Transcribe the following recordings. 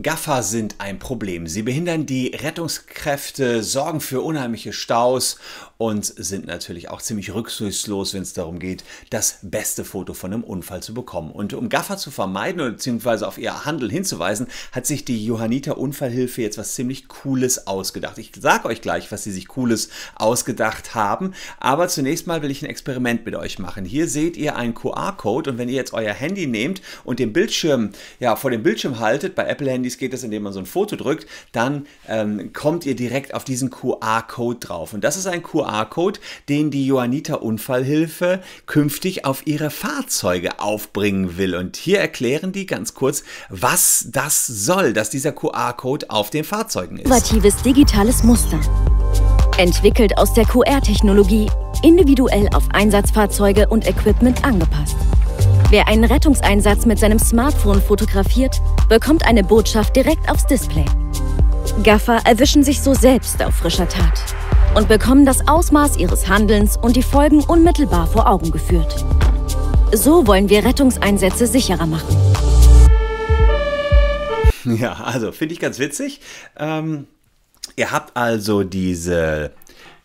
Gaffer sind ein Problem. Sie behindern die Rettungskräfte, sorgen für unheimliche Staus und sind natürlich auch ziemlich rücksichtslos, wenn es darum geht, das beste Foto von einem Unfall zu bekommen. Und um Gaffer zu vermeiden oder beziehungsweise auf ihr Handel hinzuweisen, hat sich die Johanniter Unfallhilfe jetzt was ziemlich Cooles ausgedacht. Ich sage euch gleich, was sie sich Cooles ausgedacht haben, aber zunächst mal will ich ein Experiment mit euch machen. Hier seht ihr einen QR-Code und wenn ihr jetzt euer Handy nehmt und den Bildschirm ja vor dem Bildschirm haltet, bei Apple Handys geht das, indem man so ein Foto drückt, dann ähm, kommt ihr direkt auf diesen QR-Code drauf. Und das ist ein QR-Code, den die Johannita Unfallhilfe künftig auf ihre Fahrzeuge aufbringen will. Und hier erklären die ganz kurz, was das soll, dass dieser QR-Code auf den Fahrzeugen ist. Innovatives digitales Muster. Entwickelt aus der QR-Technologie, individuell auf Einsatzfahrzeuge und Equipment angepasst. Wer einen Rettungseinsatz mit seinem Smartphone fotografiert, bekommt eine Botschaft direkt aufs Display. Gaffer erwischen sich so selbst auf frischer Tat und bekommen das Ausmaß ihres Handelns und die Folgen unmittelbar vor Augen geführt. So wollen wir Rettungseinsätze sicherer machen. Ja, also finde ich ganz witzig. Ähm, ihr habt also diese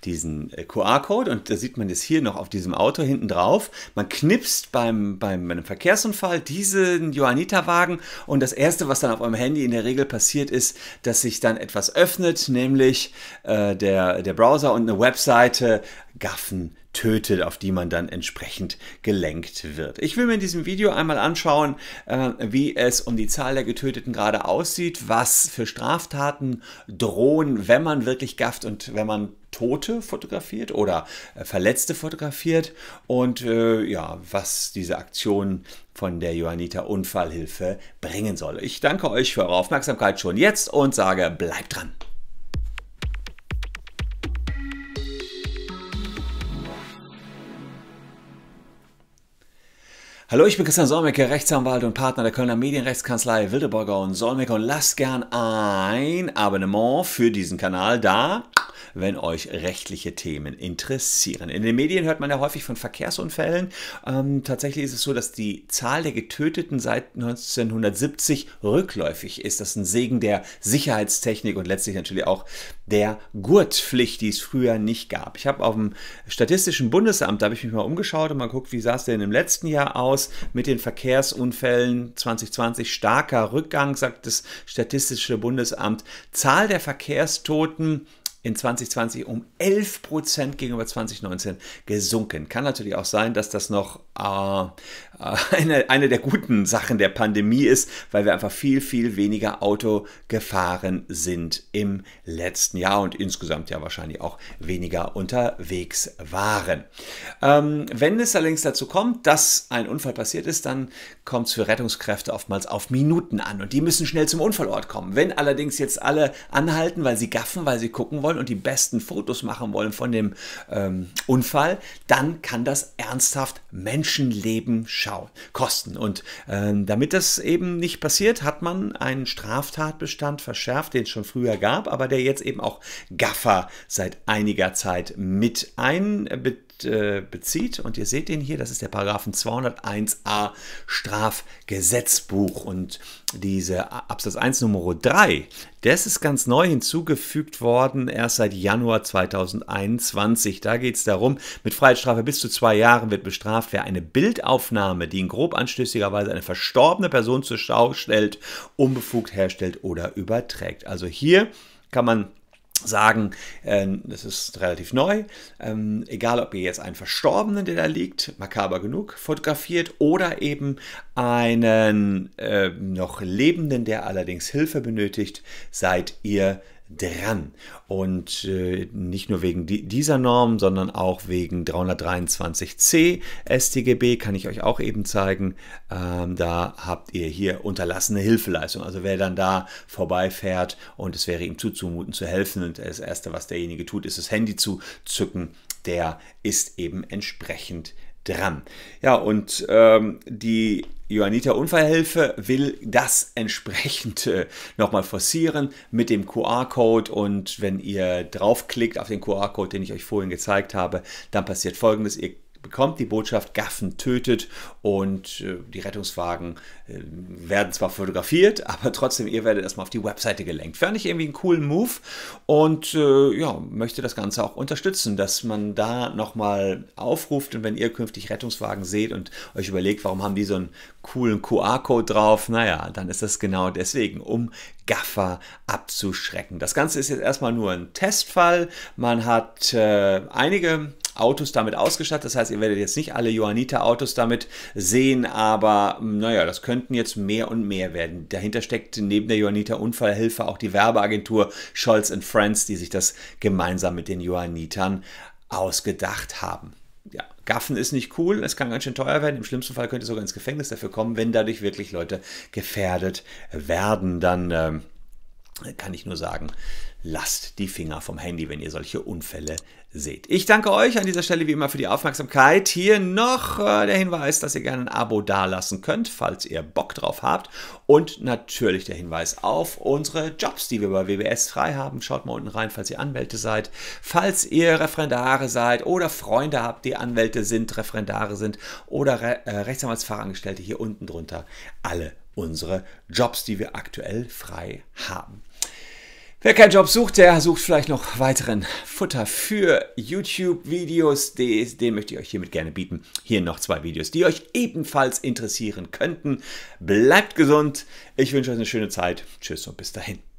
diesen äh, QR-Code und da sieht man es hier noch auf diesem Auto hinten drauf. Man knipst beim, beim einem Verkehrsunfall diesen Johanniterwagen und das erste, was dann auf eurem Handy in der Regel passiert, ist, dass sich dann etwas öffnet, nämlich äh, der, der Browser und eine Webseite Gaffen tötet, auf die man dann entsprechend gelenkt wird. Ich will mir in diesem Video einmal anschauen, äh, wie es um die Zahl der Getöteten gerade aussieht, was für Straftaten drohen, wenn man wirklich gafft und wenn man Tote fotografiert oder äh, Verletzte fotografiert und äh, ja, was diese Aktion von der Johannita Unfallhilfe bringen soll. Ich danke euch für eure Aufmerksamkeit schon jetzt und sage, bleibt dran! Hallo, ich bin Christian Solmecke, Rechtsanwalt und Partner der Kölner Medienrechtskanzlei Wildeborger und Solmecke und lasst gern ein Abonnement für diesen Kanal da wenn euch rechtliche Themen interessieren. In den Medien hört man ja häufig von Verkehrsunfällen. Ähm, tatsächlich ist es so, dass die Zahl der Getöteten seit 1970 rückläufig ist. Das ist ein Segen der Sicherheitstechnik und letztlich natürlich auch der Gurtpflicht, die es früher nicht gab. Ich habe auf dem Statistischen Bundesamt, da habe ich mich mal umgeschaut und mal guckt, wie sah es denn im letzten Jahr aus mit den Verkehrsunfällen 2020 starker Rückgang, sagt das Statistische Bundesamt. Zahl der Verkehrstoten in 2020 um 11 Prozent gegenüber 2019 gesunken. Kann natürlich auch sein, dass das noch äh, äh, eine, eine der guten Sachen der Pandemie ist, weil wir einfach viel, viel weniger Auto gefahren sind im letzten Jahr und insgesamt ja wahrscheinlich auch weniger unterwegs waren. Ähm, wenn es allerdings dazu kommt, dass ein Unfall passiert ist, dann kommt es für Rettungskräfte oftmals auf Minuten an und die müssen schnell zum Unfallort kommen. Wenn allerdings jetzt alle anhalten, weil sie gaffen, weil sie gucken wollen, wollen und die besten Fotos machen wollen von dem ähm, Unfall, dann kann das ernsthaft Menschenleben schauen, kosten. Und ähm, damit das eben nicht passiert, hat man einen Straftatbestand verschärft, den es schon früher gab, aber der jetzt eben auch Gaffer seit einiger Zeit mit einbezieht äh, äh, bezieht. Und ihr seht den hier, das ist der Paragraphen 201a Strafgesetzbuch. Und diese Absatz 1 Nummer 3, das ist ganz neu hinzugefügt worden, erst seit Januar 2021. Da geht es darum, mit Freiheitsstrafe bis zu zwei Jahren wird bestraft, wer eine Bildaufnahme, die in grob anstößiger Weise eine verstorbene Person zur Schau stellt, unbefugt herstellt oder überträgt. Also hier kann man sagen, äh, das ist relativ neu. Ähm, egal, ob ihr jetzt einen Verstorbenen, der da liegt, makaber genug, fotografiert oder eben einen äh, noch Lebenden, der allerdings Hilfe benötigt, seid ihr dran. Und äh, nicht nur wegen dieser Norm, sondern auch wegen 323c StGB kann ich euch auch eben zeigen. Ähm, da habt ihr hier unterlassene Hilfeleistung. Also wer dann da vorbeifährt und es wäre ihm zuzumuten zu helfen und das Erste, was derjenige tut, ist das Handy zu zücken, der ist eben entsprechend dran. Ja, und ähm, die Joanita Unfallhilfe will das entsprechend äh, nochmal forcieren mit dem QR-Code und wenn ihr draufklickt auf den QR-Code, den ich euch vorhin gezeigt habe, dann passiert folgendes, ihr bekommt die Botschaft, Gaffen tötet und äh, die Rettungswagen äh, werden zwar fotografiert, aber trotzdem, ihr werdet erstmal auf die Webseite gelenkt. Fand ich irgendwie einen coolen Move und äh, ja, möchte das Ganze auch unterstützen, dass man da nochmal aufruft und wenn ihr künftig Rettungswagen seht und euch überlegt, warum haben die so einen coolen QR-Code drauf, naja, dann ist das genau deswegen, um Gaffer abzuschrecken. Das Ganze ist jetzt erstmal nur ein Testfall. Man hat einige Autos damit ausgestattet. Das heißt, ihr werdet jetzt nicht alle Johanniter-Autos damit sehen, aber hm, naja, das könnten jetzt mehr und mehr werden. Dahinter steckt neben der Johanniter Unfallhilfe auch die Werbeagentur Scholz Friends, die sich das gemeinsam mit den Johannitern ausgedacht haben. Ja, Gaffen ist nicht cool, es kann ganz schön teuer werden. Im schlimmsten Fall könnt ihr sogar ins Gefängnis dafür kommen, wenn dadurch wirklich Leute gefährdet werden. Dann ähm, kann ich nur sagen, lasst die Finger vom Handy, wenn ihr solche Unfälle seht. Ich danke euch an dieser Stelle wie immer für die Aufmerksamkeit. Hier noch äh, der Hinweis, dass ihr gerne ein Abo dalassen könnt, falls ihr Bock drauf habt. Und natürlich der Hinweis auf unsere Jobs, die wir bei WBS frei haben. Schaut mal unten rein, falls ihr Anwälte seid, falls ihr Referendare seid oder Freunde habt, die Anwälte sind, Referendare sind oder Re äh, Rechtsanwaltsfachangestellte hier unten drunter. Alle unsere Jobs, die wir aktuell frei haben. Wer keinen Job sucht, der sucht vielleicht noch weiteren Futter für YouTube-Videos. Den möchte ich euch hiermit gerne bieten. Hier noch zwei Videos, die euch ebenfalls interessieren könnten. Bleibt gesund. Ich wünsche euch eine schöne Zeit. Tschüss und bis dahin.